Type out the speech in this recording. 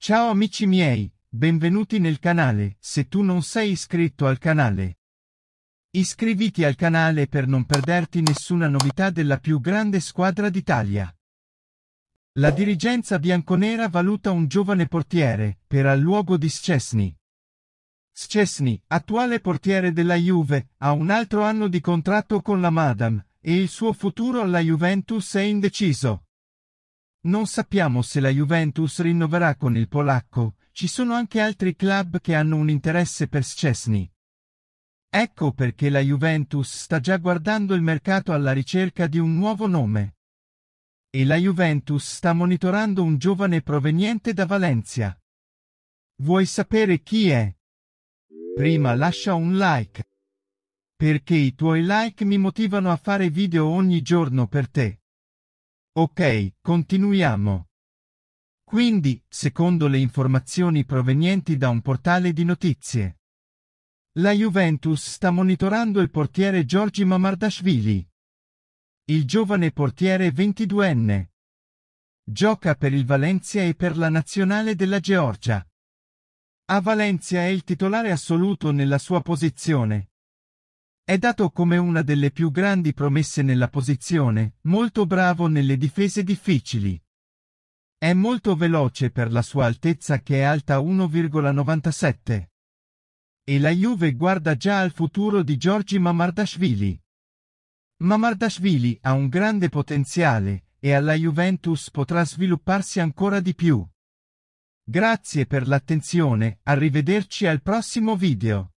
Ciao amici miei, benvenuti nel canale, se tu non sei iscritto al canale. Iscriviti al canale per non perderti nessuna novità della più grande squadra d'Italia. La dirigenza bianconera valuta un giovane portiere, per al luogo di Scesni. Scesni, attuale portiere della Juve, ha un altro anno di contratto con la Madame, e il suo futuro alla Juventus è indeciso. Non sappiamo se la Juventus rinnoverà con il polacco, ci sono anche altri club che hanno un interesse per Szczesny. Ecco perché la Juventus sta già guardando il mercato alla ricerca di un nuovo nome. E la Juventus sta monitorando un giovane proveniente da Valencia. Vuoi sapere chi è? Prima lascia un like. Perché i tuoi like mi motivano a fare video ogni giorno per te. Ok, continuiamo. Quindi, secondo le informazioni provenienti da un portale di notizie, la Juventus sta monitorando il portiere Giorgi Mamardashvili. Il giovane portiere 22enne gioca per il Valencia e per la nazionale della Georgia. A Valencia è il titolare assoluto nella sua posizione, è dato come una delle più grandi promesse nella posizione, molto bravo nelle difese difficili. È molto veloce per la sua altezza che è alta 1,97. E la Juve guarda già al futuro di Giorgi Mamardashvili. Mamardashvili ha un grande potenziale, e alla Juventus potrà svilupparsi ancora di più. Grazie per l'attenzione, arrivederci al prossimo video.